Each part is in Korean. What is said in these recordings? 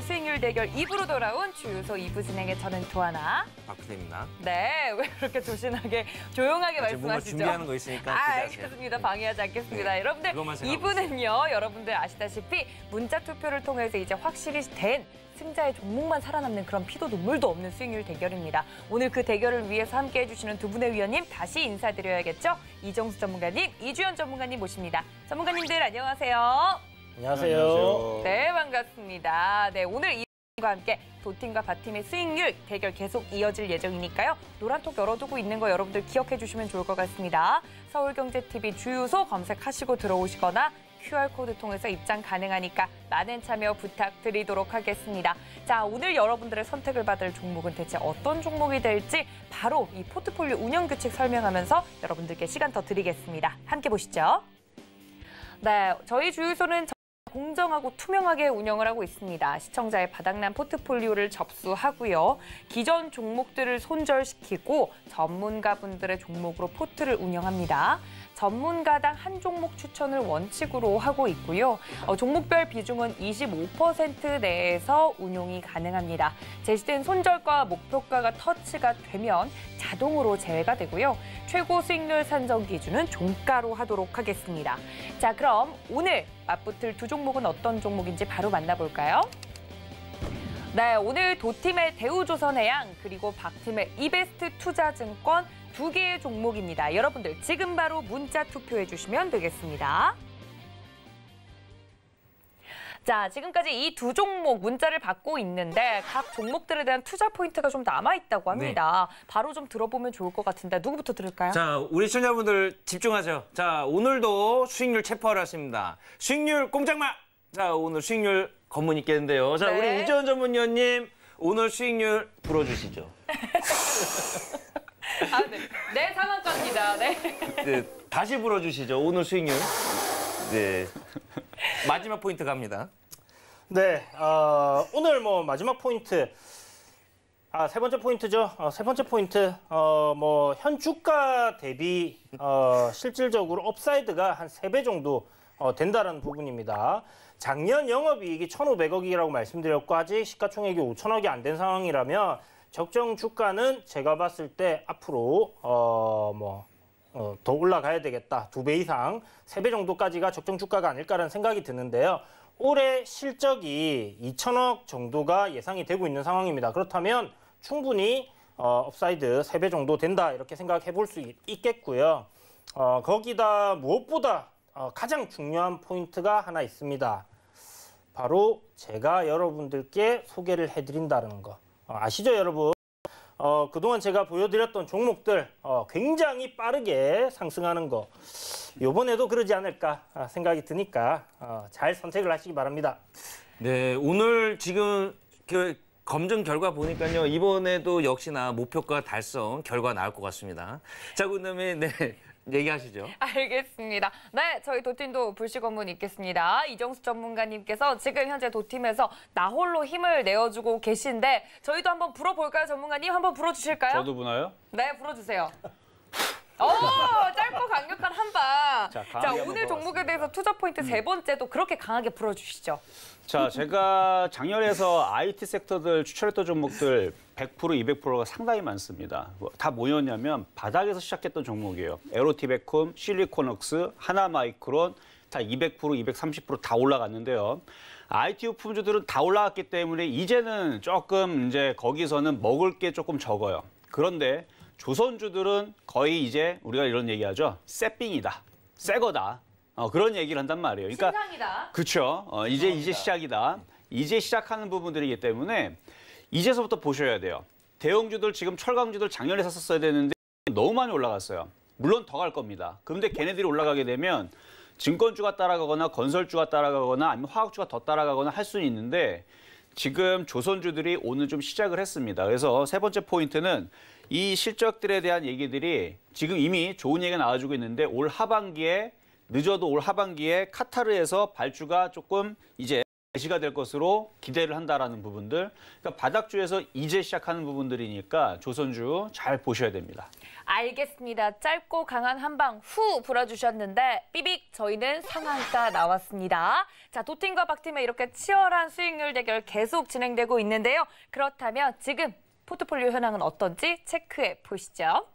원 수익률 대결 2부로 돌아온 주유소 2부 진행의 저는 도하나. 박프입니나 아, 네, 왜 그렇게 조신하게, 조용하게 아, 말씀하시죠? 뭔가 준비하는 거 있으니까 아, 알겠습니다. 네. 방해하지 않겠습니다. 네, 여러분들, 2부는요, 여러분들 아시다시피 문자 투표를 통해서 이제 확실히 된 승자의 종목만 살아남는 그런 피도 눈물도 없는 수익률 대결입니다. 오늘 그 대결을 위해서 함께해 주시는 두 분의 위원님 다시 인사드려야겠죠? 이정수 전문가님, 이주연 전문가님 모십니다. 전문가님들 안녕하세요. 안녕하세요. 네, 반갑습니다. 네, 오늘 이분과 함께 도팀과 바팀의 스윙률 대결 계속 이어질 예정이니까요. 노란톡 열어두고 있는 거 여러분들 기억해 주시면 좋을 것 같습니다. 서울경제TV 주유소 검색하시고 들어오시거나 QR코드 통해서 입장 가능하니까 많은 참여 부탁드리도록 하겠습니다. 자, 오늘 여러분들의 선택을 받을 종목은 대체 어떤 종목이 될지 바로 이 포트폴리오 운영 규칙 설명하면서 여러분들께 시간 더 드리겠습니다. 함께 보시죠. 네, 저희 주유소는 공정하고 투명하게 운영을 하고 있습니다. 시청자의 바닥난 포트폴리오를 접수하고요. 기존 종목들을 손절시키고 전문가분들의 종목으로 포트를 운영합니다. 전문가당 한 종목 추천을 원칙으로 하고 있고요. 어, 종목별 비중은 25% 내에서 운용이 가능합니다. 제시된 손절과 목표가가 터치가 되면 자동으로 제외가 되고요. 최고 수익률 산정 기준은 종가로 하도록 하겠습니다. 자, 그럼 오늘 맞붙을 두 종목은 어떤 종목인지 바로 만나볼까요? 네, 오늘 도팀의 대우조선해양 그리고 박팀의 이베스트 투자증권 두 개의 종목입니다. 여러분들 지금 바로 문자 투표해 주시면 되겠습니다. 자, 지금까지 이 두 종목 문자를 받고 있는데 각 종목들에 대한 투자 포인트가 좀 남아 있다고 네. 합니다. 네. 바로 좀 들어보면 좋을 것 같은데 누구부터 들을까요? 자, 우리 시청자분들 집중하죠. 자, 오늘도 수익률 체포하러 왔습니다. 수익률 꼼짝마. 자, 오늘 수익률 검문 있겠는데요. 자, 네. 우리 이재원 전문위원님 오늘 수익률 불어주시죠. 아, 네. 네, 상만 건입니다. 네. 네. 다시 불어주시죠. 오늘 수익률 네. 마지막 포인트 갑니다. 네, 어, 오늘 뭐 마지막 포인트. 아, 세 번째 포인트죠. 어, 세 번째 포인트. 어, 뭐, 현 주가 대비, 어, 실질적으로 업사이드가 한 세 배 정도 어, 된다는 라 부분입니다. 작년 영업이익이 천오백억이라고 말씀드렸고, 아직 시가총액이 오천억이 안 된 상황이라면, 적정 주가는 제가 봤을 때 앞으로 어뭐 어, 더 올라가야 되겠다. 두 배 이상, 세 배 정도까지가 적정 주가가 아닐까라는 생각이 드는데요. 올해 실적이 2천억 정도가 예상이 되고 있는 상황입니다. 그렇다면 충분히 어, 업사이드 3배 정도 된다 이렇게 생각해 볼 수 있겠고요. 어, 거기다 무엇보다 어, 가장 중요한 포인트가 하나 있습니다. 바로 제가 여러분들께 소개를 해드린다는 것. 어, 아시죠, 여러분? 어, 그동안 제가 보여드렸던 종목들 어, 굉장히 빠르게 상승하는 거 이번에도 그러지 않을까 아, 생각이 드니까 어, 잘 선택을 하시기 바랍니다. 네, 오늘 지금 그 검증 결과 보니까요 이번에도 역시나 목표가 달성 결과 나올 것 같습니다. 자, 그다음에 네. 얘기하시죠. 알겠습니다. 네, 저희 도팀도 불식 업문 있겠습니다. 이정수 전문가님께서 지금 현재 도팀에서 나홀로 힘을 내어주고 계신데 저희도 한번 불어볼까요, 전문가님? 한번 불어주실까요? 저도 부나요? 네, 불어주세요. 어, 짧고 강력한 한 방. 자, 자 오늘 종목에 대해서 투자 포인트 음. 세 번째도 그렇게 강하게 풀어주시죠. 자, 제가 작년에서 IT 섹터들 추천했던 종목들 100% 200%가 상당히 많습니다. 뭐 다 뭐였냐면 바닥에서 시작했던 종목이에요. 에로티베콤, 실리콘웍스, 하나마이크론 다 200%, 230%다 올라갔는데요. IT 부품주들은 다 올라갔기 때문에 이제는 조금 이제 거기서는 먹을 게 조금 적어요. 그런데 조선주들은 거의 이제 우리가 이런 얘기하죠. 새삥이다. 새거다. 어, 그런 얘기를 한단 말이에요. 그러니까 신상이다. 그렇죠. 어, 이제 이제 시작이다. 이제 시작하는 부분들이기 때문에 이제서부터 보셔야 돼요. 대형주들 지금 철강주들 작년에 샀었어야 되는데 너무 많이 올라갔어요. 물론 더 갈 겁니다. 그런데 걔네들이 올라가게 되면 증권주가 따라가거나 건설주가 따라가거나 아니면 화학주가 더 따라가거나 할 수는 있는데 지금 조선주들이 오늘 좀 시작을 했습니다. 그래서 세 번째 포인트는 이 실적들에 대한 얘기들이 지금 이미 좋은 얘기가 나와주고 있는데 올 하반기에 늦어도 올 하반기에 카타르에서 발주가 조금 이제 개시가 될 것으로 기대를 한다라는 부분들, 그러니까 바닥주에서 이제 시작하는 부분들이니까 조선주 잘 보셔야 됩니다. 알겠습니다. 짧고 강한 한방 후 불어주셨는데 삐빅 저희는 상한가 나왔습니다. 자 도팅과 박팀의 이렇게 치열한 수익률 대결 계속 진행되고 있는데요. 그렇다면 지금 포트폴리오 현황은 어떤지 체크해 보시죠.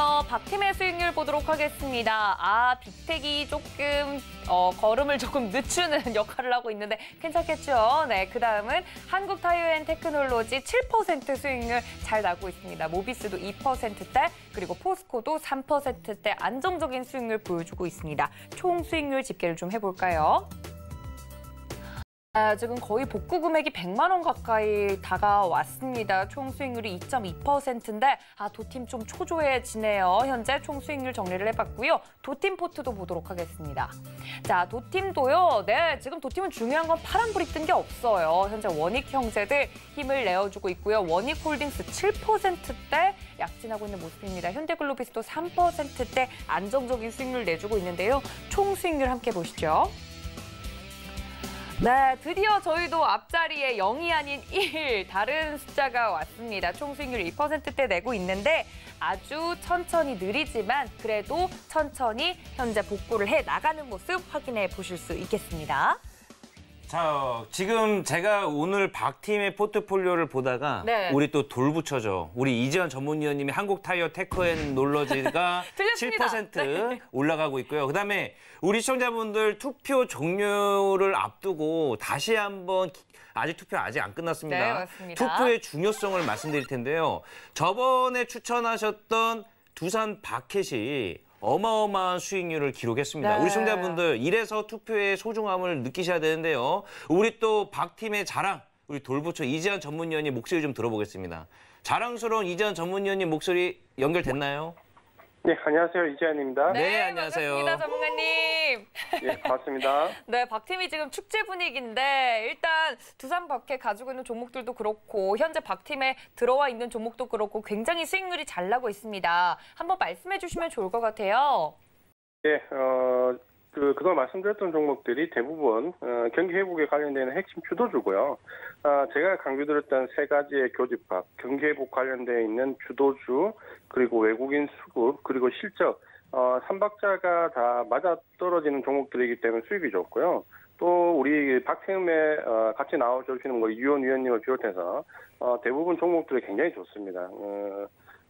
어, 박팀의 수익률 보도록 하겠습니다. 아, 빅텍이 조금 어, 걸음을 조금 늦추는 역할을 하고 있는데 괜찮겠죠? 네, 그 다음은 한국타이어앤테크놀로지 7% 수익률 잘 나고 있습니다. 모비스도 2%대, 그리고 포스코도 3%대 안정적인 수익률 보여주고 있습니다. 총 수익률 집계를 좀 해볼까요? 아, 지금 거의 복구 금액이 100만 원 가까이 다가왔습니다. 총 수익률이 2.2%인데 아, 도팀 좀 초조해지네요. 현재 총 수익률 정리를 해봤고요. 도팀 포트도 보도록 하겠습니다. 자, 도팀도요. 네, 지금 도팀은 중요한 건 파란불이 뜬 게 없어요. 현재 원익 형제들 힘을 내어주고 있고요. 원익 홀딩스 7%대 약진하고 있는 모습입니다. 현대글로비스도 3%대 안정적인 수익률 내주고 있는데요. 총 수익률 함께 보시죠. 네, 드디어 저희도 앞자리에 0이 아닌 1, 다른 숫자가 왔습니다. 총 수익률 2%대 내고 있는데 아주 천천히 느리지만 그래도 천천히 현재 복구를 해 나가는 모습 확인해 보실 수 있겠습니다. 자, 지금 제가 오늘 박 팀의 포트폴리오를 보다가 네. 우리 또 돌붙여줘. 우리 이재현 전문위원님이 한국 타이어 테크앤놀러지가 7% 네. 올라가고 있고요. 그다음에 우리 시청자분들 투표 종료를 앞두고 다시 한번 아직 투표 아직 안 끝났습니다. 네, 투표의 중요성을 말씀드릴 텐데요. 저번에 추천하셨던 두산 바켓이 어마어마한 수익률을 기록했습니다. 네. 우리 청자분들 이래서 투표의 소중함을 느끼셔야 되는데요. 우리 또박 팀의 자랑 우리 돌부처 이재현 전문위원님 목소리 좀 들어보겠습니다. 자랑스러운 이재현 전문위원님 목소리 연결됐나요? 네, 안녕하세요. 이재현입니다. 네, 네 안녕하세요. 반갑습니다, 전문가님. 예, 반갑습니다. 네, 박팀이 지금 축제 분위기인데 일단 두산 박해 가지고 있는 종목들도 그렇고 현재 박팀에 들어와 있는 종목도 그렇고 굉장히 수익률이 잘 나고 있습니다. 한번 말씀해 주시면 좋을 것 같아요. 예, 어, 그, 그동안 말씀드렸던 종목들이 대부분 어, 경기 회복에 관련된 핵심 주도주고요. 아, 제가 강조드렸던 세 가지의 교집합, 경기 회복 관련되어 있는 주도주, 그리고 외국인 수급, 그리고 실적, 어, 3박자가 다 맞아떨어지는 종목들이기 때문에 수익이 좋고요. 또 우리 박태음에 어, 같이 나와주시는 뭐 유원 위원님을 비롯해서 어, 대부분 종목들이 굉장히 좋습니다. 어,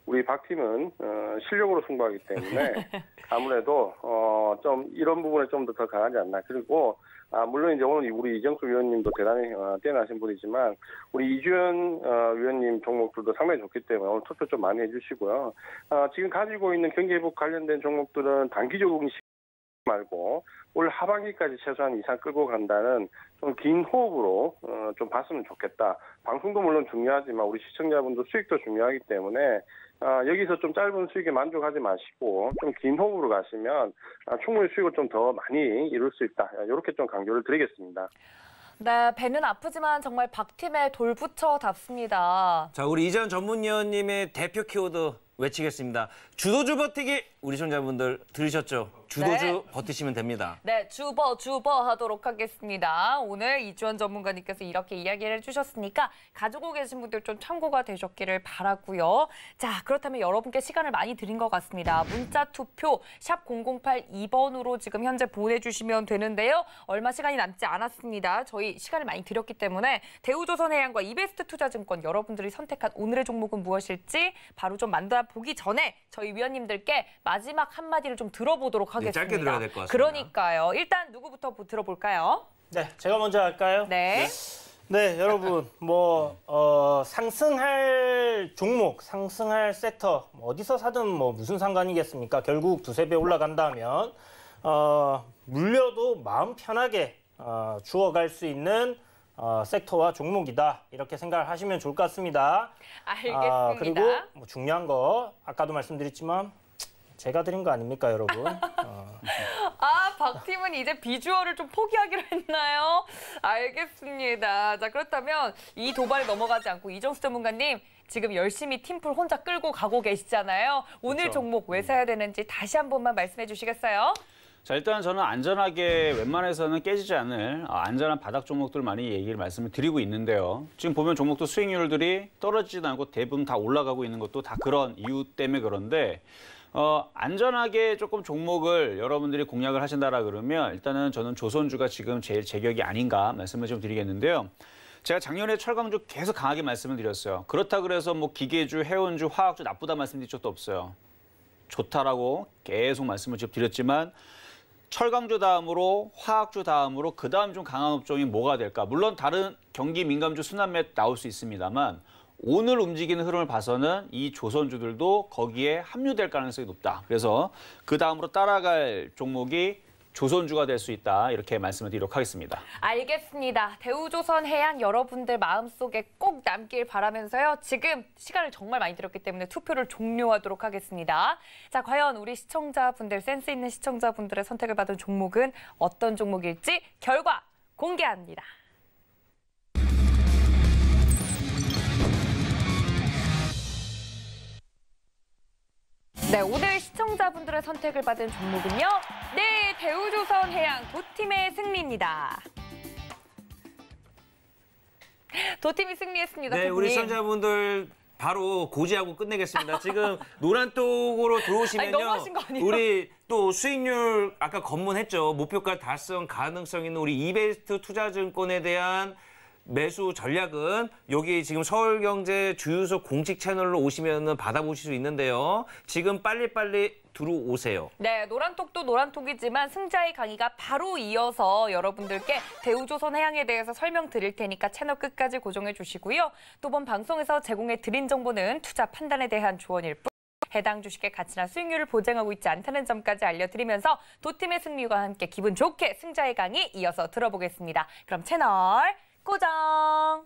우리 박 팀은 어, 실력으로 승부하기 때문에 아무래도 어, 좀 이런 부분에 좀 더 강하지 않나. 그리고 아, 물론 이제 오늘 우리 이정수 위원님도 대단히 어, 뛰어나신 분이지만 우리 이주현 어, 위원님 종목들도 상당히 좋기 때문에 오늘 투표 좀 많이 해주시고요. 아, 지금 가지고 있는 경기 회복 관련된 종목들은 단기적인 시 말고 올 하반기까지 최소한 이상 끌고 간다는 좀 긴 호흡으로 어, 좀 봤으면 좋겠다. 방송도 물론 중요하지만 우리 시청자분도 수익도 중요하기 때문에 아, 여기서 좀 짧은 수익에 만족하지 마시고 좀 긴 호흡으로 가시면 아, 충분히 수익을 좀 더 많이 이룰 수 있다. 이렇게 아, 좀 강조를 드리겠습니다. 네, 배는 아프지만 정말 박팀의 돌부처답습니다. 자, 우리 이재현 전문위원님의 대표 키워드 외치겠습니다. 주도주 버티기 우리 시청자분들 들으셨죠? 주도주 네. 버티시면 됩니다. 네, 주버 주버 하도록 하겠습니다. 오늘 이주원 전문가님께서 이렇게 이야기를 해주셨으니까 가지고 계신 분들 좀 참고가 되셨기를 바라고요. 자, 그렇다면 여러분께 시간을 많이 드린 것 같습니다. 문자 투표 샵 0082번으로 지금 현재 보내주시면 되는데요. 얼마 시간이 남지 않았습니다. 저희 시간을 많이 드렸기 때문에 대우조선해양과 이베스트 투자증권 여러분들이 선택한 오늘의 종목은 무엇일지 바로 좀 만들어 보기 전에 저희 위원님들께 마지막 한마디를 좀 들어보도록 하겠습니다. 네, 하겠습니다. 짧게 들어야 될 것 같습니다. 그러니까요. 일단 누구부터 들어볼까요? 네, 제가 먼저 할까요? 네. 네, 네 여러분, 뭐 어, 상승할 종목, 상승할 섹터 뭐 어디서 사든 뭐 무슨 상관이겠습니까? 결국 두세 배 올라간다면 어, 물려도 마음 편하게 어, 주워갈 수 있는 어, 섹터와 종목이다 이렇게 생각을 하시면 좋을 것 같습니다. 알겠습니다. 아, 그리고 뭐 중요한 거 아까도 말씀드렸지만 제가 드린 거 아닙니까, 여러분? 어. 아, 박팀은 이제 비주얼을 좀 포기하기로 했나요? 알겠습니다. 자, 그렇다면 이 도발 넘어가지 않고 이정수 전문가님 지금 열심히 팀플 혼자 끌고 가고 계시잖아요. 오늘 그렇죠. 종목 왜 음. 사야 되는지 다시 한 번만 말씀해 주시겠어요? 자 일단 저는 안전하게 웬만해서는 깨지지 않을 어, 안전한 바닥 종목들 많이 얘기를 말씀을 드리고 있는데요. 지금 보면 종목도 수익률들이 떨어지지 않고 대부분 다 올라가고 있는 것도 다 그런 이유 때문에 그런데 어, 안전하게 조금 종목을 여러분들이 공략을 하신다라 그러면 일단은 저는 조선주가 지금 제일 제격이 아닌가 말씀을 좀 드리겠는데요. 제가 작년에 철강주 계속 강하게 말씀을 드렸어요. 그렇다 그래서 뭐 기계주, 해운주, 화학주 나쁘다 말씀드린 적도 없어요. 좋다라고 계속 말씀을 좀 드렸지만 철강주 다음으로 화학주 다음으로 그 다음 좀 강한 업종이 뭐가 될까? 물론 다른 경기 민감주 순환매 나올 수 있습니다만 오늘 움직이는 흐름을 봐서는 이 조선주들도 거기에 합류될 가능성이 높다. 그래서 그 다음으로 따라갈 종목이 조선주가 될 수 있다 이렇게 말씀을 드리도록 하겠습니다. 알겠습니다. 대우조선 해양 여러분들 마음속에 꼭 남길 바라면서요. 지금 시간을 정말 많이 들었기 때문에 투표를 종료하도록 하겠습니다. 자, 과연 우리 시청자분들, 센스 있는 시청자분들의 선택을 받은 종목은 어떤 종목일지 결과 공개합니다. 네, 오늘 시청자분들의 선택을 받은 종목은요. 네, 대우조선해양 도팀의 승리입니다. 도팀이 승리했습니다. 네, 우리 시청자분들 바로 고지하고 끝내겠습니다. 지금 노란 쪽으로 들어오시면요. 아니, 우리 또 수익률 아까 검문했죠. 목표가 달성 가능성 있는 우리 이베스트 투자증권에 대한 매수 전략은 여기 지금 서울경제 주유소 공식 채널로 오시면 받아보실 수 있는데요. 지금 빨리빨리 들어오세요. 네, 노란톡도 노란톡이지만 승자의 강의가 바로 이어서 여러분들께 대우조선해양에 대해서 설명드릴 테니까 채널 끝까지 고정해 주시고요. 또 본 방송에서 제공해 드린 정보는 투자 판단에 대한 조언일 뿐 해당 주식의 가치나 수익률을 보장하고 있지 않다는 점까지 알려드리면서 도팀의 승리와 함께 기분 좋게 승자의 강의 이어서 들어보겠습니다. 그럼 채널 고정.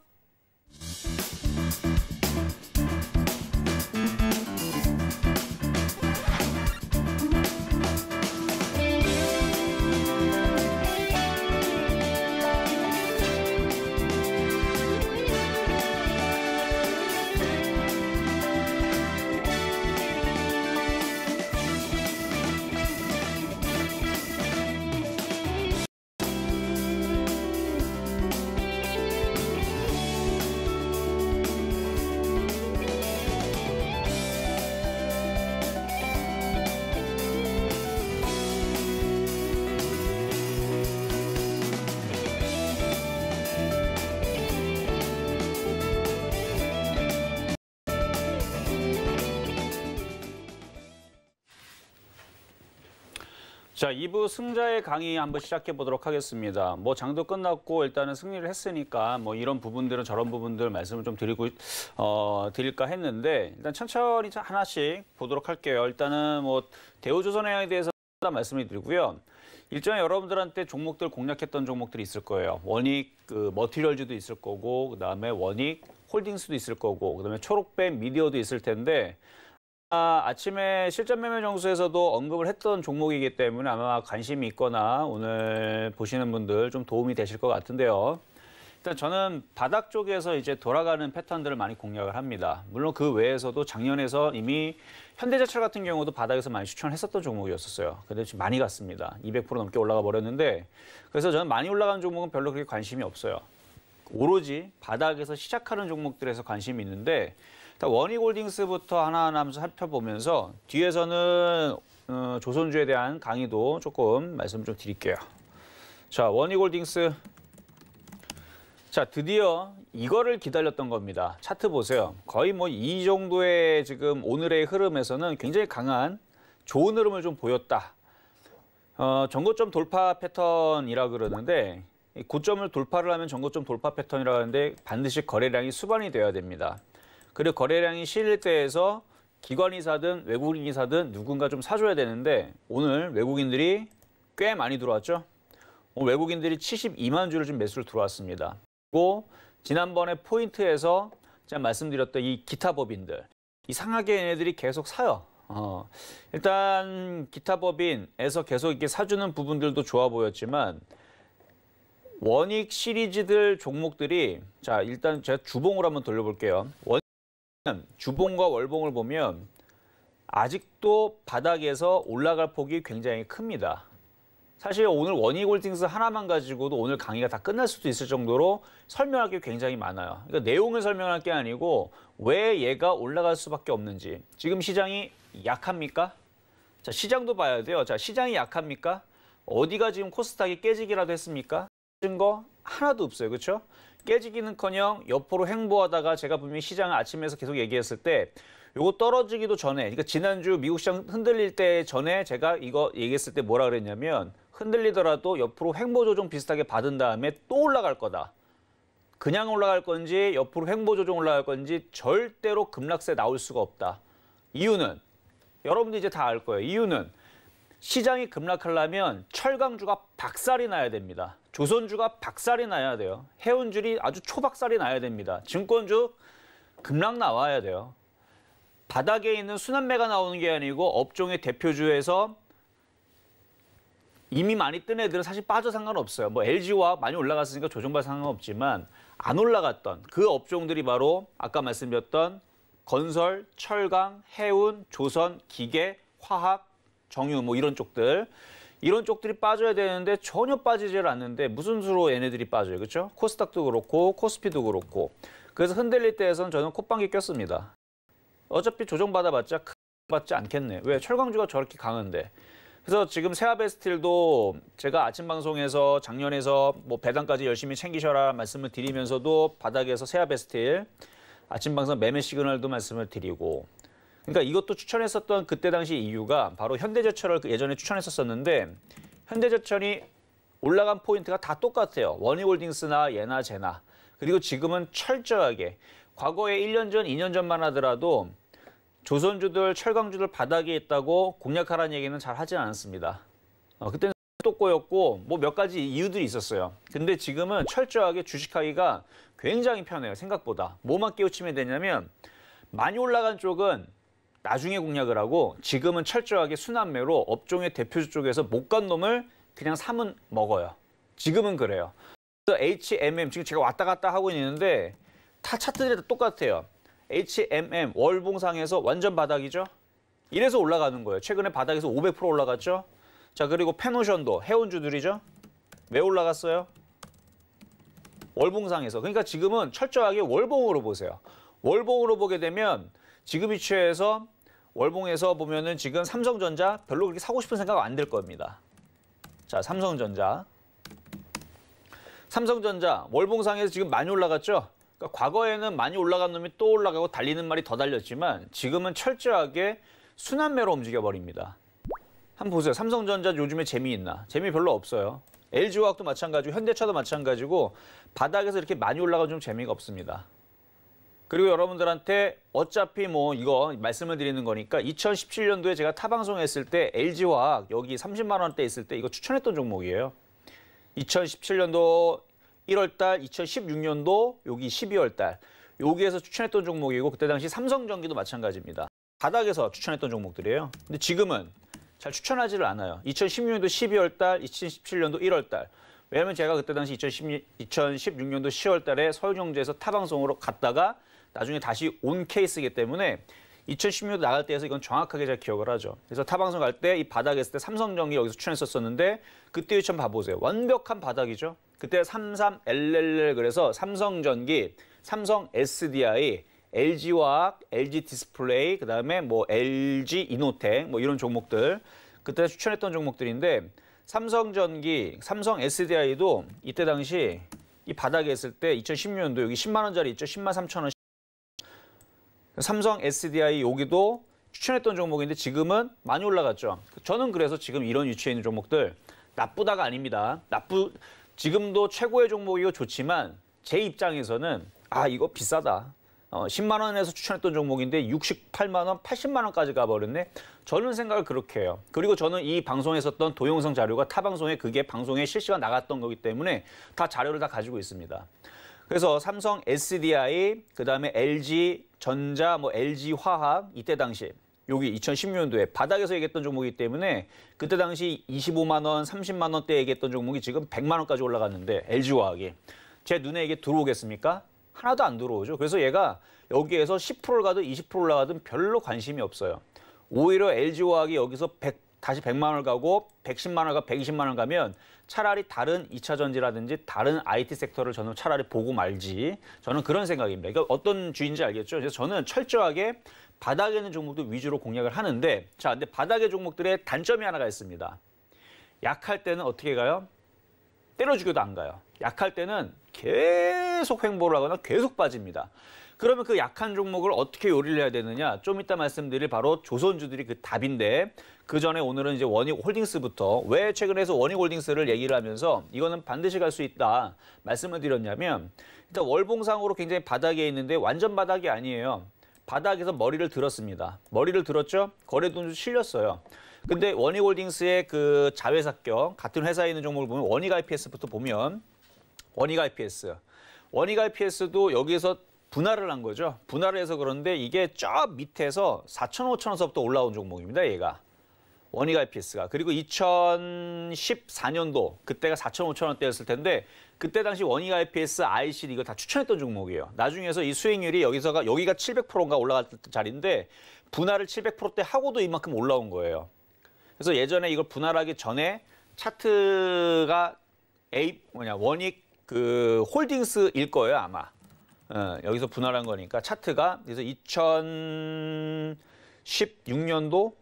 2부 승자의 강의 한번 시작해 보도록 하겠습니다. 뭐 장도 끝났고 일단은 승리를 했으니까 뭐 이런 부분들은 저런 부분들 말씀을 좀 드리고 어, 드릴까 했는데 일단 천천히 하나씩 보도록 할게요. 일단은 뭐 대우조선에 대해서 말씀을 드리고요. 일전에 여러분들한테 종목들 공략했던 종목들이 있을 거예요. 원익 그 머티리얼즈도 있을 거고 그다음에 원익 홀딩스도 있을 거고 그다음에 초록뱀 미디어도 있을 텐데 아, 아침에 실전 매매 정수에서도 언급을 했던 종목이기 때문에 아마 관심이 있거나 오늘 보시는 분들 좀 도움이 되실 것 같은데요. 일단 저는 바닥 쪽에서 이제 돌아가는 패턴들을 많이 공략을 합니다. 물론 그 외에서도 작년에서 이미 현대자철 같은 경우도 바닥에서 많이 추천했었던 종목이었었어요. 근데 지금 많이 갔습니다. 200% 넘게 올라가 버렸는데 그래서 저는 많이 올라간 종목은 별로 그렇게 관심이 없어요. 오로지 바닥에서 시작하는 종목들에서 관심이 있는데 원익골딩스부터 하나하나 살펴보면서 뒤에서는 어, 조선주에 대한 강의도 조금 말씀 좀 드릴게요. 자, 원익골딩스 자, 드디어 이거를 기다렸던 겁니다. 차트 보세요. 거의 뭐 이 정도의 지금 오늘의 흐름에서는 굉장히 강한 좋은 흐름을 좀 보였다. 어, 전고점 돌파 패턴이라 그러는데 고점을 돌파를 하면 전고점 돌파 패턴이라 고 하는데 반드시 거래량이 수반이 돼야 됩니다. 그리고 거래량이 실릴 때에서 기관이사든 외국인이사든 누군가 좀 사줘야 되는데 오늘 외국인들이 꽤 많이 들어왔죠. 외국인들이 72만 주를 좀 매수를 들어왔습니다. 그리고 지난번에 포인트에서 제가 말씀드렸던 이 기타 법인들 이 상하게 얘네들이 계속 사요. 어, 일단 기타 법인에서 계속 이렇게 사주는 부분들도 좋아 보였지만 원익 시리즈들 종목들이 자 일단 제가 주봉으로 한번 돌려볼게요. 원... 음, 주봉과 월봉을 보면 아직도 바닥에서 올라갈 폭이 굉장히 큽니다. 사실 오늘 원익 골딩스 하나만 가지고도 오늘 강의가 다 끝날 수도 있을 정도로 설명할 게 굉장히 많아요. 그러니까 내용을 설명할 게 아니고 왜 얘가 올라갈 수밖에 없는지. 지금 시장이 약합니까? 자, 시장도 봐야 돼요. 자, 시장이 약합니까? 어디가 지금 코스닥이 깨지기라도 했습니까? 증거 하나도 없어요. 그렇죠? 깨지기는커녕 옆으로 횡보하다가 제가 분명히 시장 아침에서 계속 얘기했을 때 요거 떨어지기도 전에 그러니까 지난주 미국 시장 흔들릴 때 전에 제가 이거 얘기했을 때 뭐라 그랬냐면 흔들리더라도 옆으로 횡보 조정 비슷하게 받은 다음에 또 올라갈 거다. 그냥 올라갈 건지 옆으로 횡보 조정 올라갈 건지 절대로 급락세 나올 수가 없다. 이유는 여러분들 이제 다 알 거예요. 이유는 시장이 급락하려면 철강주가 박살이 나야 됩니다. 조선주가 박살이 나야 돼요. 해운주이 아주 초박살이 나야 됩니다. 증권주 급락 나와야 돼요. 바닥에 있는 순환매가 나오는 게 아니고 업종의 대표주에서 이미 많이 뜬 애들은 사실 빠져 상관없어요. 뭐 LG와 많이 올라갔으니까 조정받 상관없지만 안 올라갔던 그 업종들이 바로 아까 말씀드렸던 건설, 철강, 해운, 조선, 기계, 화학, 정유 뭐 이런 쪽들. 이런 쪽들이 빠져야 되는데 전혀 빠지질 않는데 무슨 수로 얘네들이 빠져요. 그렇죠? 코스닥도 그렇고 코스피도 그렇고. 그래서 흔들릴 때에선 저는 콧방귀 꼈습니다. 어차피 조정받아봤자 큰 받지 않겠네. 왜? 철광주가 저렇게 강한데. 그래서 지금 세아베스틸도 제가 아침 방송에서 작년에서 뭐 배당까지 열심히 챙기셔라 말씀을 드리면서도 바닥에서 세아베스틸 아침 방송 매매 시그널도 말씀을 드리고 그러니까 이것도 추천했었던 그때 당시 이유가 바로 현대제철을 그 예전에 추천했었었는데 현대제철이 올라간 포인트가 다 똑같아요. 원희홀딩스나 예나 제나. 그리고 지금은 철저하게 과거에 1년 전, 2년 전만 하더라도 조선주들, 철강주들 바닥에 있다고 공략하라는 얘기는 잘 하진 않았습니다. 어, 그때는 똑꼬였고 뭐 몇 가지 이유들이 있었어요. 근데 지금은 철저하게 주식하기가 굉장히 편해요. 생각보다. 뭐만 깨우치면 되냐면 많이 올라간 쪽은 나중에 공략을 하고 지금은 철저하게 순환매로 업종의 대표 쪽에서 못 간 놈을 그냥 삼은 먹어요. 지금은 그래요. 그래서 HMM 지금 제가 왔다 갔다 하고 있는데 타 차트들이 다 똑같아요. HMM 월봉상에서 완전 바닥이죠. 이래서 올라가는 거예요. 최근에 바닥에서 500% 올라갔죠. 자 그리고 페노션도 해운주들이죠. 왜 올라갔어요? 월봉상에서. 그러니까 지금은 철저하게 월봉으로 보세요. 월봉으로 보게 되면 지금 위치에서 월봉에서 보면은 지금 삼성전자 별로 그렇게 사고 싶은 생각 안 들 겁니다. 자, 삼성전자. 삼성전자 월봉상에서 지금 많이 올라갔죠? 그러니까 과거에는 많이 올라간 놈이 또 올라가고 달리는 말이 더 달렸지만 지금은 철저하게 순환매로 움직여버립니다. 한번 보세요. 삼성전자 요즘에 재미있나? 재미 별로 없어요. LG화학도 마찬가지고 현대차도 마찬가지고 바닥에서 이렇게 많이 올라가면 좀 재미가 없습니다. 그리고 여러분들한테 어차피 뭐 이거 말씀을 드리는 거니까 2017년도에 제가 타방송했을 때 l g 화 여기 30만 원대 있을 때 이거 추천했던 종목이에요. 2017년도 1월 달, 2016년도 여기 12월 달 여기에서 추천했던 종목이고 그때 당시 삼성전기도 마찬가지입니다. 바닥에서 추천했던 종목들이에요. 근데 지금은 잘 추천하지를 않아요. 2016년도 12월 달, 2017년도 1월 달 왜냐면 제가 그때 당시 2016년도 10월 달에 서울경제에서 타방송으로 갔다가 나중에 다시 온 케이스이기 때문에 2016년 도 나갈 때에서 이건 정확하게 제가 기억을 하죠. 그래서 타방송 갈 때 이 바닥에 있을 때 삼성전기 여기서 출연했었는데 그때 유치원 봐보세요. 완벽한 바닥이죠. 그때 33LLL 그래서 삼성전기, 삼성 SDI, LG화학, LG 디스플레이, 그다음에 뭐 LG 이노텍 뭐 이런 종목들 그때 추천했던 종목들인데 삼성전기, 삼성 SDI도 이때 당시 이 바닥에 있을 때 2016년도 여기 10만 원짜리 있죠. 10만 3천 원 삼성 SDI 여기도 추천했던 종목인데 지금은 많이 올라갔죠. 저는 그래서 지금 이런 위치에 있는 종목들 나쁘다가 아닙니다. 나쁘 지금도 최고의 종목이고 좋지만 제 입장에서는 아 이거 비싸다. 어, 10만 원에서 추천했던 종목인데 68만 원, 80만 원까지 가버렸네. 저는 생각을 그렇게 해요. 그리고 저는 이 방송에 썼던 도용성 자료가 타 방송에 그게 방송에 실시간 나갔던 거기 때문에 다 자료를 다 가지고 있습니다. 그래서 삼성 SDI, 그다음에 LG 전자, 뭐 LG 화학 이때 당시 여기 2016년도에 바닥에서 얘기했던 종목이기 때문에 그때 당시 25만 원, 30만 원대 얘기했던 종목이 지금 100만 원까지 올라갔는데 LG 화학이 제 눈에 이게 들어오겠습니까? 하나도 안 들어오죠. 그래서 얘가 여기에서 10%를 가든 2 0올라가든 별로 관심이 없어요. 오히려 LG 화학이 여기서 100 다시 100만 원을 가고 110만 원과 120만 원 가면 차라리 다른 2차 전지라든지 다른 IT 섹터를 저는 차라리 보고 말지 저는 그런 생각입니다. 그러니까 어떤 주인지 알겠죠? 그래서 저는 철저하게 바닥에 있는 종목들 위주로 공략을 하는데 자, 근데 바닥의 종목들의 단점이 하나가 있습니다. 약할 때는 어떻게 가요? 때려주기도 안 가요. 약할 때는 계속 횡보를 하거나 계속 빠집니다. 그러면 그 약한 종목을 어떻게 요리를 해야 되느냐? 좀 이따 말씀드릴 바로 조선주들이 그 답인데 그 전에 오늘은 이제 원익 홀딩스부터 왜 최근에서 원익 홀딩스를 얘기를 하면서 이거는 반드시 갈 수 있다 말씀을 드렸냐면 일단 월봉상으로 굉장히 바닥에 있는데 완전 바닥이 아니에요. 바닥에서 머리를 들었습니다. 머리를 들었죠? 거래돈도 실렸어요. 근데 원익홀딩스의 그 자회사격 같은 회사에 있는 종목을 보면 원익 IPS부터 보면 원익 IPS 원익 IPS도 여기에서 분할을 한 거죠. 분할을 해서 그런데 이게 저 밑에서 4천, 5천원서부터 올라온 종목입니다. 얘가. 원이가갈 p s 가 그리고 2014년도 그때가 4천, 5천원대였을 텐데 그때 당시 원이가갈 p s IC 이거 다 추천했던 종목이에요. 나중에서 이 수익률이 여기서가 여기가 700%인가 올라갔던 자리인데 분할을 700%대 하고도 이만큼 올라온 거예요. 그래서 예전에 이걸 분할하기 전에 차트가 에이 뭐냐 원익 그 홀딩스일 거예요 아마. 어, 여기서 분할한 거니까 차트가 그래서 2016년도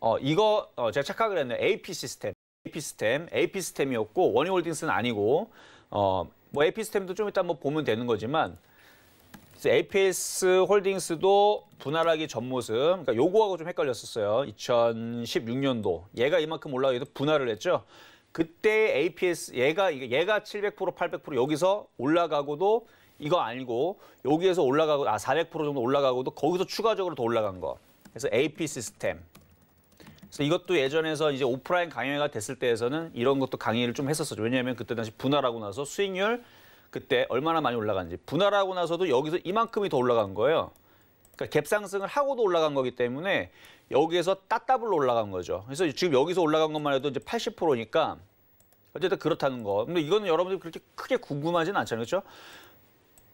어 이거 어, 제가 착각을 했네요. AP 시스템, AP 시스템, AP 시스템이었고 원유홀딩스는 아니고 어뭐 AP 시스템도 좀 이따 뭐 보면 되는 거지만 APS 홀딩스도 분할하기 전 모습, 그러니까 요거하고 좀 헷갈렸었어요. 2016년도 얘가 이만큼 올라가기도 분할을 했죠. 그때 APS 얘가 얘가 700% 800% 여기서 올라가고도 이거 아니고 여기에서 올라가고 아 400% 정도 올라가고도 거기서 추가적으로 더 올라간 거. 그래서 AP 시스템. 그래서 이것도 예전에서 이제 오프라인 강의가 됐을 때에서는 이런 것도 강의를 좀 했었어요. 왜냐하면 그때 당시 분할하고 나서 수익률 그때 얼마나 많이 올라간지 분할하고 나서도 여기서 이만큼이 더 올라간 거예요. 그러니까 갭 상승을 하고도 올라간 거기 때문에 여기에서 따따블로 올라간 거죠. 그래서 지금 여기서 올라간 것만 해도 이제 80%니까 어쨌든 그렇다는 거. 근데 이거는 여러분들 그렇게 크게 궁금하진 않잖아요. 그렇죠?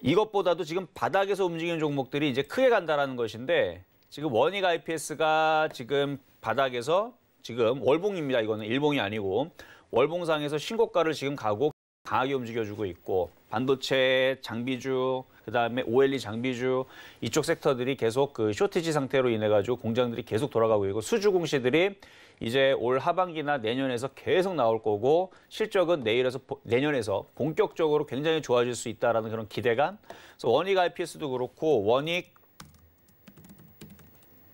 이것보다도 지금 바닥에서 움직이는 종목들이 이제 크게 간다라는 것인데 지금 원익 IPS가 지금 바닥에서 지금 월봉입니다. 이거는 일봉이 아니고 월봉상에서 신고가를 지금 가고 강하게 움직여주고 있고 반도체 장비주 그다음에 OLE 장비주 이쪽 섹터들이 계속 그 쇼티지 상태로 인해 가지고 공장들이 계속 돌아가고 있고 수주 공시들이 이제 올 하반기나 내년에서 계속 나올 거고 실적은 내일에서 내년에서 본격적으로 굉장히 좋아질 수 있다라는 그런 기대감. 그래서 원익 IPS도 그렇고 원익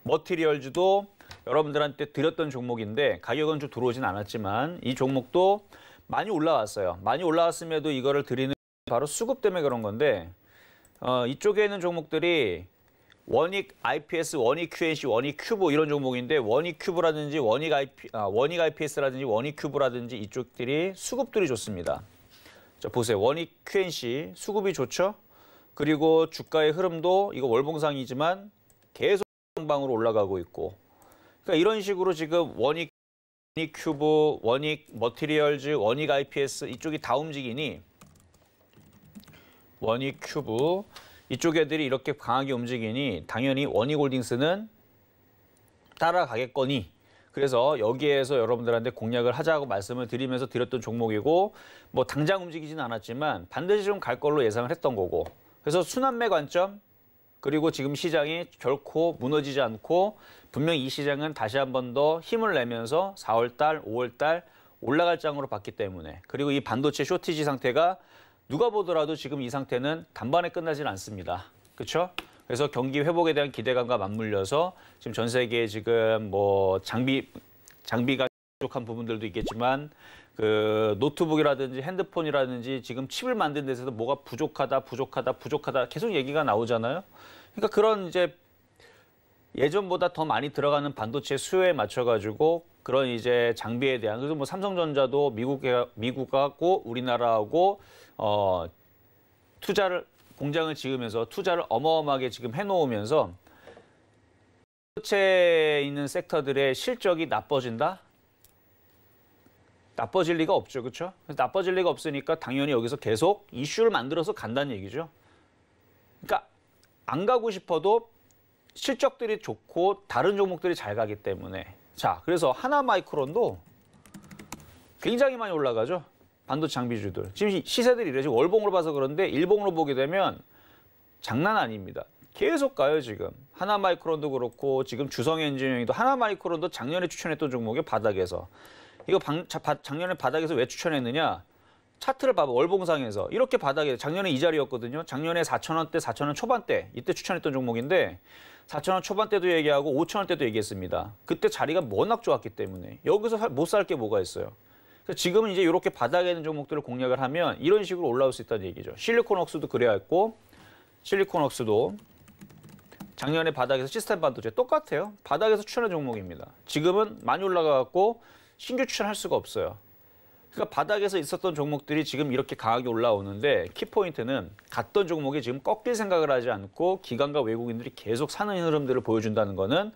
머티리얼즈도 여러분들한테 드렸던 종목인데 가격은 좀 들어오진 않았지만 이 종목도 많이 올라왔어요. 많이 올라왔음에도 이거를 드리는 바로 수급 때문에 그런 건데 어, 이쪽에 있는 종목들이 원익 IPS, 원익 QNC, 원익 큐브 이런 종목인데 원익 큐브라든지 원익, IP, 아, 원익 IPS라든지 원익 큐브라든지 이쪽들이 수급들이 좋습니다. 자 보세요. 원익 QNC 수급이 좋죠. 그리고 주가의 흐름도 이거 월봉상이지만 계속 방으로 올라가고 있고 그러니까 이런 식으로 지금 원익 큐브, 원익 머티리얼즈, 원익 IPS 이쪽이 다 움직이니 원익 큐브 이쪽 애들이 이렇게 강하게 움직이니 당연히 원익 골딩스는 따라가겠거니 그래서 여기에서 여러분들한테 공략을 하자고 말씀을 드리면서 드렸던 종목이고 뭐 당장 움직이진 않았지만 반드시 좀 갈 걸로 예상을 했던 거고 그래서 순환매 관점 그리고 지금 시장이 결코 무너지지 않고 분명 이 시장은 다시 한 번 더 힘을 내면서 4월달, 5월달 올라갈 장으로 봤기 때문에 그리고 이 반도체 쇼티지 상태가 누가 보더라도 지금 이 상태는 단반에 끝나진 않습니다. 그렇죠? 그래서 경기 회복에 대한 기대감과 맞물려서 지금 전 세계에 지금 뭐 장비 장비가 부족한 부분들도 있겠지만 그 노트북이라든지 핸드폰이라든지 지금 칩을 만든 데서도 뭐가 부족하다 부족하다 부족하다 계속 얘기가 나오잖아요. 그러니까 그런 이제 예전보다 더 많이 들어가는 반도체 수요에 맞춰 가지고 그런 이제 장비에 대한 그래서 뭐 삼성전자도 미국 에 미국하고 우리나라하고 어 투자를 공장을 지으면서 투자를 어마어마하게 지금 해 놓으면서 반도체에 있는 섹터들의 실적이 나빠진다? 나빠질 리가 없죠. 그렇죠? 나빠질 리가 없으니까 당연히 여기서 계속 이슈를 만들어서 간다는 얘기죠. 그러니까 안 가고 싶어도 실적들이 좋고 다른 종목들이 잘 가기 때문에 자 그래서 하나 마이크론도 굉장히 많이 올라가죠 반도체 장비주들 지금 시세들이 이래 지금 월봉으로 봐서 그런데 일봉으로 보게 되면 장난 아닙니다 계속 가요 지금 하나 마이크론도 그렇고 지금 주성 엔진형이링도 하나 마이크론도 작년에 추천했던 종목이 바닥에서 이거 방, 자, 바, 작년에 바닥에서 왜 추천했느냐 차트를 봐봐 월봉상에서 이렇게 바닥에 작년에 이 자리였거든요 작년에 4천 원대 4천 원 초반대 이때 추천했던 종목인데 4천 원초반때도 얘기하고 5천 원때도 얘기했습니다. 그때 자리가 워낙 좋았기 때문에 여기서 못 살 게 뭐가 있어요. 그래서 지금은 이제 이렇게 바닥에 있는 종목들을 공략을 하면 이런 식으로 올라올 수 있다는 얘기죠. 실리콘웍스도 그래야 했고 실리콘웍스도 작년에 바닥에서 시스템 반도체 똑같아요. 바닥에서 추천한 종목입니다. 지금은 많이 올라가갖고 신규 추천할 수가 없어요. 그러니까 바닥에서 있었던 종목들이 지금 이렇게 강하게 올라오는데 키포인트는 갔던 종목이 지금 꺾일 생각을 하지 않고 기관과 외국인들이 계속 사는 흐름들을 보여준다는 거는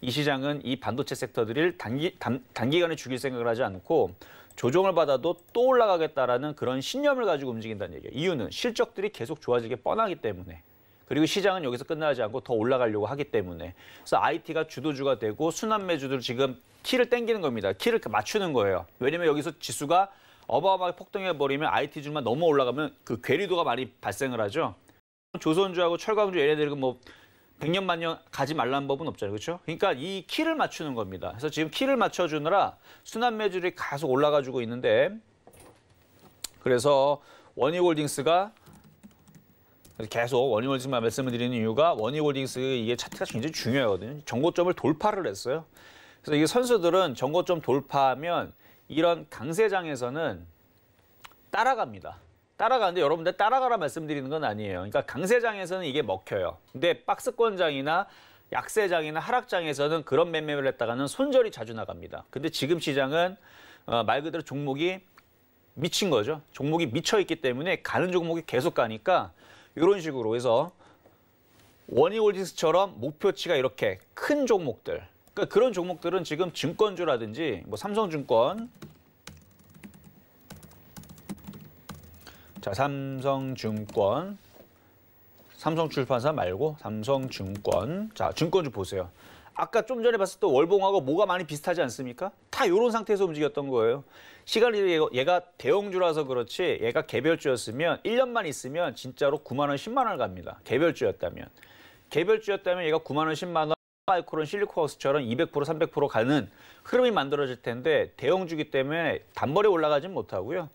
이 시장은 이 반도체 섹터들을 단기, 단, 단기간에 죽일 생각을 하지 않고 조정을 받아도 또 올라가겠다라는 그런 신념을 가지고 움직인다는 얘기예요. 이유는 실적들이 계속 좋아지게 뻔하기 때문에. 그리고 시장은 여기서 끝나지 않고 더 올라가려고 하기 때문에 그래서 IT가 주도주가 되고 순환 매주들 지금 키를 땡기는 겁니다. 키를 맞추는 거예요. 왜냐면 여기서 지수가 어마어마하게 폭등해버리면 IT주만 너무 올라가면 그 괴리도가 많이 발생을 하죠. 조선주하고 철강주 얘네들은 뭐 100년 만년 가지 말라는 법은 없잖아요. 그렇죠? 그러니까 이 키를 맞추는 겁니다. 그래서 지금 키를 맞춰주느라 순환 매출이 계속 올라가지고 있는데 그래서 원희홀딩스가 그래서 계속 원이홀딩스만 말씀을 드리는 이유가 원이홀딩스 이게 차트가 굉장히 중요하거든요. 정고점을 돌파를 했어요. 그래서 이게 선수들은 정고점 돌파하면 이런 강세장에서는 따라갑니다. 따라가는데 여러분들 따라가라 말씀드리는 건 아니에요. 그러니까 강세장에서는 이게 먹혀요. 근데 박스권장이나 약세장이나 하락장에서는 그런 매매를 했다가는 손절이 자주 나갑니다. 근데 지금 시장은 어, 말 그대로 종목이 미친 거죠. 종목이 미쳐 있기 때문에 가는 종목이 계속 가니까 이런 식으로 해서 원이올딩스처럼 목표치가 이렇게 큰 종목들 그러니까 그런 종목들은 지금 증권주라든지 뭐 삼성증권 자 삼성증권 삼성출판사 말고 삼성증권 자 증권주 보세요. 아까 좀 전에 봤을때 월봉하고 뭐가 많이 비슷하지 않습니까? 다 이런 상태에서 움직였던 거예요. 시간이 얘가 대형주라서 그렇지 얘가 개별주였으면 1년만 있으면 진짜로 9만 원, 10만 원을 갑니다. 개별주였다면. 개별주였다면 얘가 9만 원, 10만 원, 마이크론, 실리코하우스처럼 200%, 300% 가는 흐름이 만들어질 텐데 대형주기 때문에 단번에 올라가진 못하고요.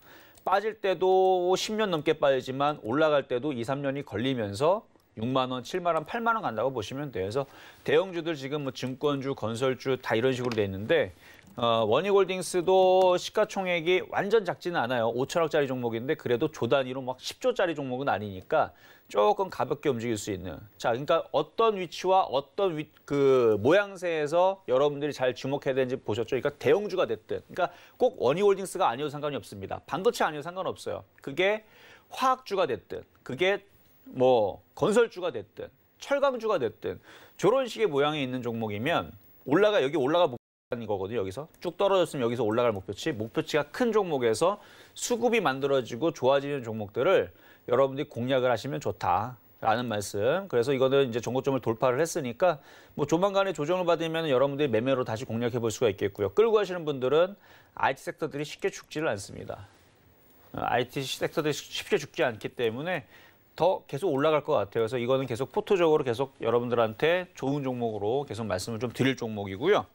빠질 때도 10년 넘게 빠지지만 올라갈 때도 2, 3년이 걸리면서 6만 원, 7만 원, 8만 원 간다고 보시면 돼요. 그래서 대형주들 지금 뭐 증권주, 건설주 다 이런 식으로 돼 있는데 어, 원익홀딩스도 시가총액이 완전 작지는 않아요. 5천억짜리 종목인데 그래도 조 단위로 막 10조짜리 종목은 아니니까 조금 가볍게 움직일 수 있는. 자, 그러니까 어떤 위치와 어떤 위, 그 모양새에서 여러분들이 잘 주목해야 되는지 보셨죠? 그러니까 대형주가 됐든, 그러니까 꼭 원익홀딩스가 아니어도 상관이 없습니다. 반도체 아니어도 상관없어요. 그게 화학주가 됐든, 그게 뭐 건설주가 됐든 철강주가 됐든 저런 식의 모양이 있는 종목이면 올라가 여기 올라가 목표라는 거거든요. 여기서 쭉 떨어졌으면 여기서 올라갈 목표치, 목표치가 큰 종목에서 수급이 만들어지고 좋아지는 종목들을 여러분들이 공략을 하시면 좋다. 라는 말씀. 그래서 이거는 이제 전고점을 돌파를 했으니까 뭐 조만간에 조정을 받으면 여러분들이 매매로 다시 공략해 볼 수가 있겠고요. 끌고 가시는 분들은 IT 섹터들이 쉽게 죽지를 않습니다. IT 어, 섹터들이 쉽게 죽지 않기 때문에 더 계속 올라갈 것 같아요. 그래서 이거는 계속 포토적으로 계속 여러분들한테 좋은 종목으로 계속 말씀을 좀 드릴 종목이고요.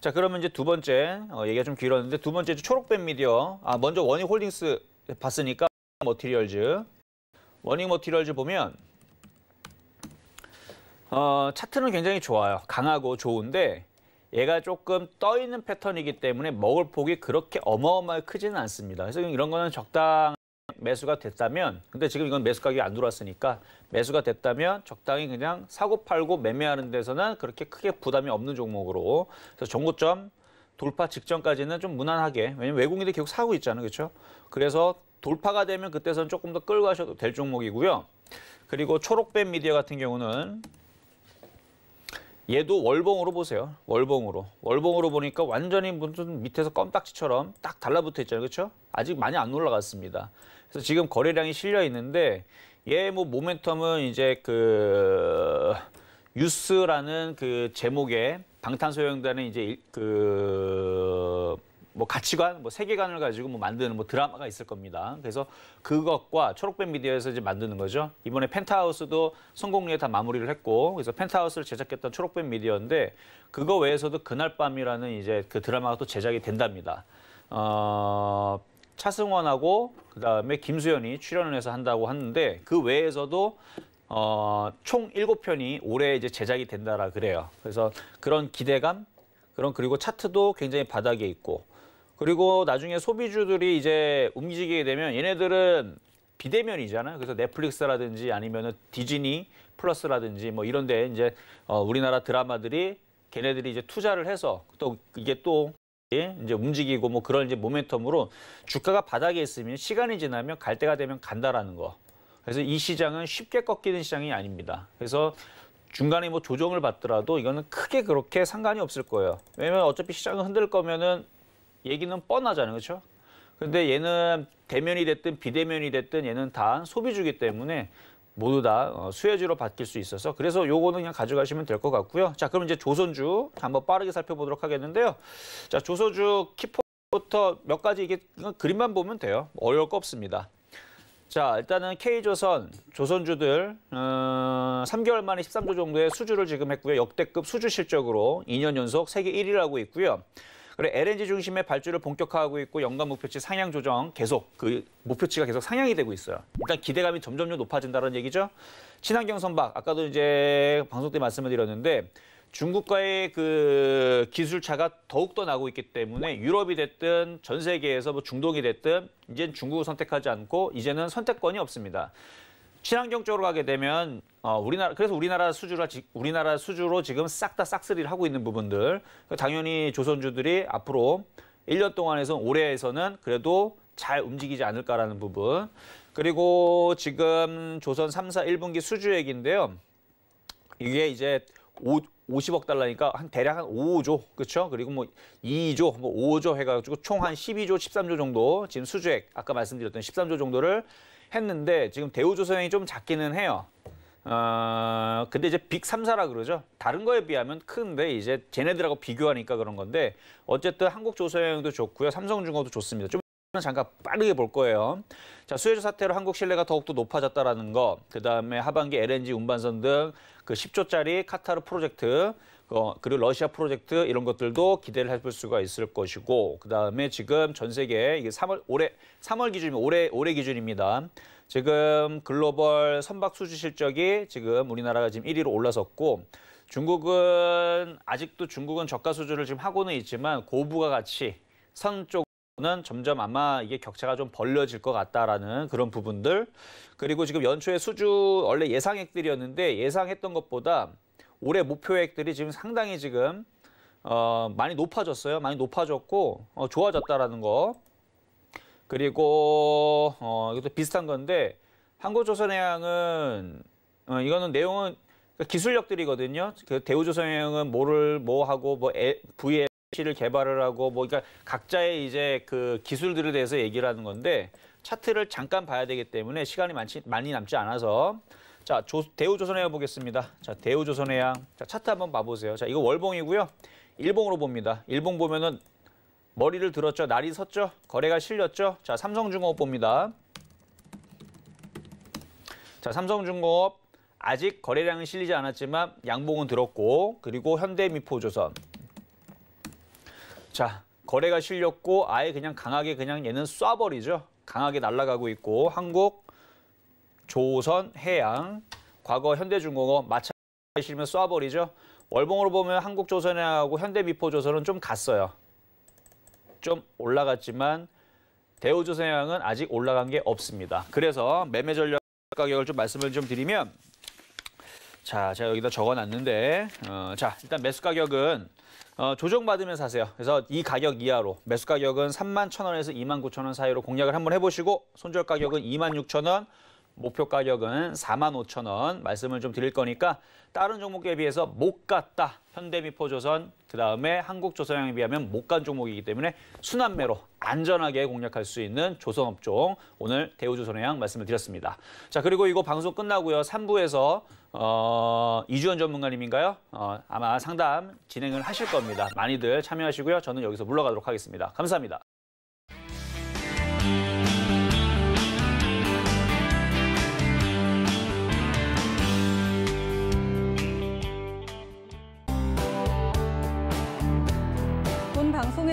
자 그러면 이제 두 번째 어, 얘기가 좀 길었는데 두 번째 초록뱀 미디어 아 먼저 원익 홀딩스 봤으니까 머티리얼즈 원익 머티리얼즈 보면 어, 차트는 굉장히 좋아요 강하고 좋은데 얘가 조금 떠 있는 패턴이기 때문에 먹을 폭이 그렇게 어마어마하게 크지는 않습니다 그래서 이런 거는 적당 매수가 됐다면 근데 지금 이건 매수 가격이 안 들어왔으니까 매수가 됐다면 적당히 그냥 사고 팔고 매매하는 데서는 그렇게 크게 부담이 없는 종목으로 그래서 정고점 돌파 직전까지는 좀 무난하게 왜냐면 외국인들이 계속 사고 있잖아요 그렇죠 그래서 돌파가 되면 그때선 조금 더 끌고 가셔도 될 종목이고요 그리고 초록뱀 미디어 같은 경우는 얘도 월봉으로 보세요. 월봉으로. 월봉으로 보니까 완전히 무슨 밑에서 껌딱지처럼 딱 달라붙어 있잖아요. 그렇죠? 아직 많이 안 올라갔습니다. 그래서 지금 거래량이 실려 있는데 얘뭐 모멘텀은 이제 그 뉴스라는 그 제목의 방탄소년단의 이제 그 뭐 가치관, 뭐 세계관을 가지고 뭐 만드는 뭐 드라마가 있을 겁니다. 그래서 그것과 초록빛 미디어에서 이제 만드는 거죠. 이번에 펜트하우스도 성공리에 다 마무리를 했고, 그래서 펜트하우스를 제작했던 초록빛 미디어인데 그거 외에서도 그날 밤이라는 이제 그 드라마가 또 제작이 된답니다. 어, 차승원하고 그다음에 김수현이 출연을 해서 한다고 하는데 그 외에서도 어, 총 7편이 올해 이제 제작이 된다라 그래요. 그래서 그런 기대감 그런 그리고 차트도 굉장히 바닥에 있고 그리고 나중에 소비주들이 이제 움직이게 되면 얘네들은 비대면이잖아요. 그래서 넷플릭스라든지 아니면은 디즈니 플러스라든지 뭐 이런 데 이제 어 우리나라 드라마들이 걔네들이 이제 투자를 해서 또 이게 또 이제 움직이고 뭐 그런 이제 모멘텀으로 주가가 바닥에 있으면 시간이 지나면 갈 때가 되면 간다라는 거. 그래서 이 시장은 쉽게 꺾이는 시장이 아닙니다. 그래서 중간에 뭐 조정을 받더라도 이거는 크게 그렇게 상관이 없을 거예요. 왜냐면 어차피 시장을 흔들 거면은 얘기는 뻔하잖아요. 그렇죠? 근데 얘는 대면이 됐든 비대면이 됐든 얘는 다 소비주기 때문에 모두 다 어, 수혜주로 바뀔 수 있어서 그래서 요거는 그냥 가져가시면 될 것 같고요. 자, 그럼 이제 조선주 한번 빠르게 살펴보도록 하겠는데요. 자, 조선주 키포부터 몇 가지 이게 그림만 보면 돼요. 어려울 거 없습니다. 자, 일단은 K조선, 조선주들 음, 어, 3개월 만에 13조 정도의 수주를 지금 했고요. 역대급 수주 실적으로 2년 연속 세계 1위라고 있고요. 그래 LNG 중심의 발주를 본격화하고 있고 연간 목표치 상향 조정 계속 그 목표치가 계속 상향이 되고 있어요. 일단 기대감이 점점 높아진다는 얘기죠. 친환경 선박 아까도 이제 방송 때 말씀을 드렸는데 중국과의 그 기술차가 더욱 더 나고 있기 때문에 유럽이 됐든 전 세계에서 뭐 중동이 됐든 이제 중국을 선택하지 않고 이제는 선택권이 없습니다. 친환경 쪽으로 가게 되면 어, 우리나라 그래서 우리나라 수주라 우리나라 수주로 지금 싹 다 싹쓸이를 하고 있는 부분들 그 당연히 조선주들이 앞으로 1년 동안에서 올해에서는 그래도 잘 움직이지 않을까라는 부분 그리고 지금 조선 3, 4, 1분기 수주액인데요 이게 이제 5, 50억 달러니까 한 대략 한 5조 그렇죠? 그리고 뭐 2조, 뭐 5조 해가지고 총 한 12조, 13조 정도 지금 수주액 아까 말씀드렸던 13조 정도를 했는데 지금 대우조선이 좀 작기는 해요. 어, 근데 이제 빅3사라 그러죠. 다른 거에 비하면 큰데 이제 쟤네들하고 비교하니까 그런 건데 어쨌든 한국조선도 형 좋고요. 삼성중공도 좋습니다. 좀 잠깐 빠르게 볼 거예요. 자, 수혜주 사태로 한국 신뢰가 더욱더 높아졌다라는 거. 그다음에 하반기 LNG 운반선 등 그 10조짜리 카타르 프로젝트 어, 그리고 러시아 프로젝트 이런 것들도 기대를 해볼 수가 있을 것이고 그다음에 지금 전 세계 이게 3월 올해 3월 기준이 올해 올해 기준입니다. 지금 글로벌 선박 수주 실적이 지금 우리나라가 지금 1위로 올라섰고 중국은 아직도 중국은 저가 수주를 지금 하고는 있지만 고부가 같이 선 쪽은 점점 아마 이게 격차가 좀 벌려질 것 같다라는 그런 부분들 그리고 지금 연초에 수주 원래 예상액들이었는데 예상했던 것보다 올해 목표액들이 지금 상당히 지금 어, 많이 높아졌어요. 많이 높아졌고 어, 좋아졌다라는 거. 그리고 어, 이것도 비슷한 건데 한국조선해양은 어, 이거는 내용은 기술력들이거든요. 그 대우조선해양은 뭐를 뭐 하고 뭐 VFC를 개발을 하고 뭐 그러니까 각자의 이제 그 기술들에 대해서 얘기를 하는 건데 차트를 잠깐 봐야 되기 때문에 시간이 많지, 많이 남지 않아서 자, 조, 대우조선해 보겠습니다. 자, 대우조선해양. 자, 차트 한번 봐보세요. 자, 이거 월봉이고요. 일봉으로 봅니다. 일봉 보면은 머리를 들었죠. 날이 섰죠. 거래가 실렸죠. 자, 삼성중공업 봅니다. 자, 삼성중공업 아직 거래량은 실리지 않았지만 양봉은 들었고 그리고 현대미포조선. 자, 거래가 실렸고 아예 그냥 강하게 그냥 얘는 쏴버리죠. 강하게 날아가고 있고 한국 조선, 해양, 과거 현대중공업 마찬가지시면 쏴버리죠. 월봉으로 보면 한국조선하고 현대미포조선은 좀 갔어요. 좀 올라갔지만 대우조선해양은 아직 올라간 게 없습니다. 그래서 매매 전략 가격을 좀 말씀을 좀 드리면 자, 제가 여기다 적어놨는데 어, 자, 일단 매수 가격은 어, 조정받으면 사세요. 그래서 이 가격 이하로 매수 가격은 3만 1천 원에서 2만 9천 원 사이로 공략을 한번 해보시고 손절 가격은 2만 6천 원, 목표 가격은 4만 5천 원 말씀을 좀 드릴 거니까 다른 종목에 비해서 못 갔다. 현대미포조선, 그다음에 한국조선형에 비하면 못 간 종목이기 때문에 순환매로 안전하게 공략할 수 있는 조선업종 오늘 대우조선양 말씀을 드렸습니다. 자 그리고 이거 방송 끝나고요. 3부에서 어, 이주연 전문가님인가요? 어, 아마 상담 진행을 하실 겁니다. 많이들 참여하시고요. 저는 여기서 물러가도록 하겠습니다. 감사합니다.